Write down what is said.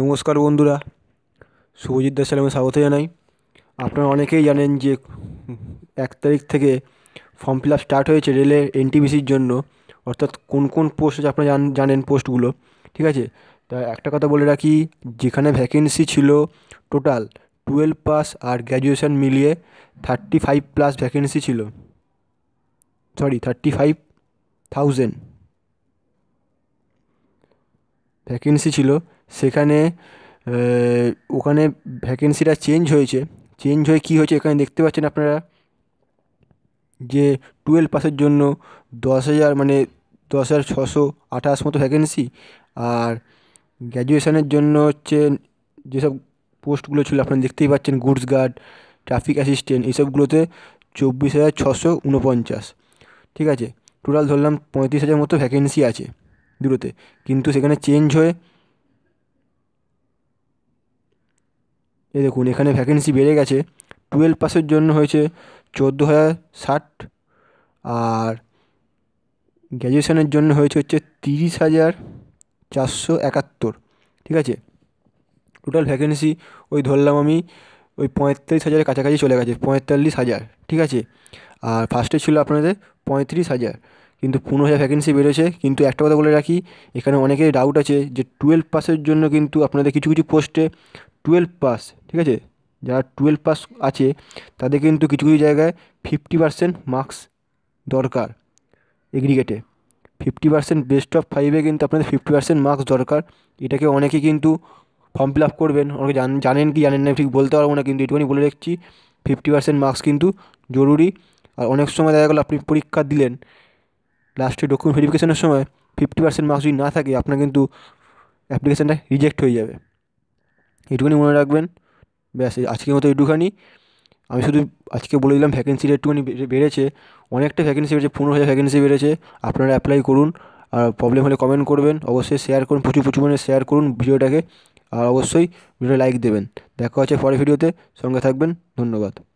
নমস্কার বন্ধুরা শুভজিৎ দাস চ্যানেলে স্বাগত জানাই আপনারা অনেকেই জানেন যে এক তারিখ থেকে ফর্ম ফিল আপ স্টার্ট হয়েছে রেলের এনটিবিসির জন্য অর্থাৎ কোন কোন পোস্ট আছে আপনারা জানেন পোস্টগুলো ঠিক আছে তা একটা কথা বলে রাখি যেখানে ভ্যাকেন্সি ছিল টোটাল টুয়েলভ পাস আর গ্র্যাজুয়েশন মিলিয়ে থার্টি ফাইভ প্লাস ভ্যাকেন্সি ছিল sorry thirty five thousand vacancy ছিল সেখানে ওখানে ভ্যাকেন্সিটা চেঞ্জ হয়েছে চেঞ্জ হয়ে কী হয়েছে এখানে দেখতে পাচ্ছেন আপনারা যে টুয়েলভ পাসের জন্য দশ হাজার মানে দশ হাজার ছশো আঠাশ মতো ভ্যাকেন্সি আর গ্র্যাজুয়েশানের জন্য হচ্ছে যেসব পোস্টগুলো ছিল আপনারা দেখতেই পাচ্ছেন গুডস গার্ড ট্রাফিক অ্যাসিস্ট্যান্ট এইসবগুলোতে চব্বিশ হাজার ছশো উনপঞ্চাশ ঠিক আছে টোটাল ধরলাম পঁয়ত্রিশ হাজার মতো ভ্যাকেন্সি আছে দূরতে কিন্তু সেখানে চেঞ্জ হয়ে এই দেখুন এখানে ভ্যাকেন্সি বেড়ে গেছে টুয়েলভ পাসের জন্য হয়েছে চোদ্দো হাজার ষাট আর গ্র্যাজুয়েশনের জন্য হয়েছে হচ্ছে তিরিশ হাজার চারশো একাত্তর ঠিক আছে টোটাল ভ্যাকেন্সি ওই ধরলাম আমি ওই পঁয়তাল্লিশ হাজারের কাছাকাছি চলে গেছে পঁয়তাল্লিশ হাজার ঠিক আছে আর ফার্স্টে ছিল আপনাদের পঁয়ত্রিশ হাজার কিন্তু পনেরো হাজার ভ্যাকেন্সি বেড়েছে কিন্তু একটা কথা বলে রাখি এখানে অনেকের ডাউট আছে যে টুয়েলভ পাসের জন্য কিন্তু আপনাদের কিছু কিছু পোস্টে টুয়েলভ পাস ঠিক আছে যারা টুয়েলভ পাস আছে তাদের কিন্তু কিছু কিছু জায়গায় ফিফটি পার্সেন্ট মার্কস দরকার এগ্রিগেটে ফিফটি পার্সেন্ট বেস্ট অফ ফাইভে কিন্তু আপনাদের ফিফটি পার্সেন্ট মার্কস দরকার এটাকে অনেকে কিন্তু ফর্ম ফিল আপ করবেন অনেকে জানেন কি জানেন না ঠিক বলতে পারবো না কিন্তু এটুকুনি বলে রাখছি ফিফটি পার্সেন্ট মার্কস কিন্তু জরুরি আর অনেক সময় দেখা গেলো আপনি পরীক্ষা দিলেন লাস্টে ডকুমেন্ট ভেরিফিকেশনের সময় ফিফটি পার্সেন্ট মার্কস যদি না থাকে আপনার কিন্তু অ্যাপ্লিকেশানটা রিজেক্ট হয়ে যাবে এটুকুনি মনে রাখবেন ব্যাস আজকের মতো এটুখানি আমি শুধু আজকে বলে দিলাম ভ্যাকেন্সিটা একটুখানি বেড়েছে অনেকটা ভ্যাকেন্সি বেড়েছে পনেরো হাজার ভ্যাকেন্সি বেড়েছে আপনারা অ্যাপ্লাই করুন আর প্রবলেম হলে কমেন্ট করবেন অবশ্যই শেয়ার করুন প্রচুর প্রচুর মানে শেয়ার করুন ভিডিওটাকে আর অবশ্যই ভিডিও লাইক দেবেন দেখা হচ্ছে পরের ভিডিওতে সঙ্গে থাকবেন ধন্যবাদ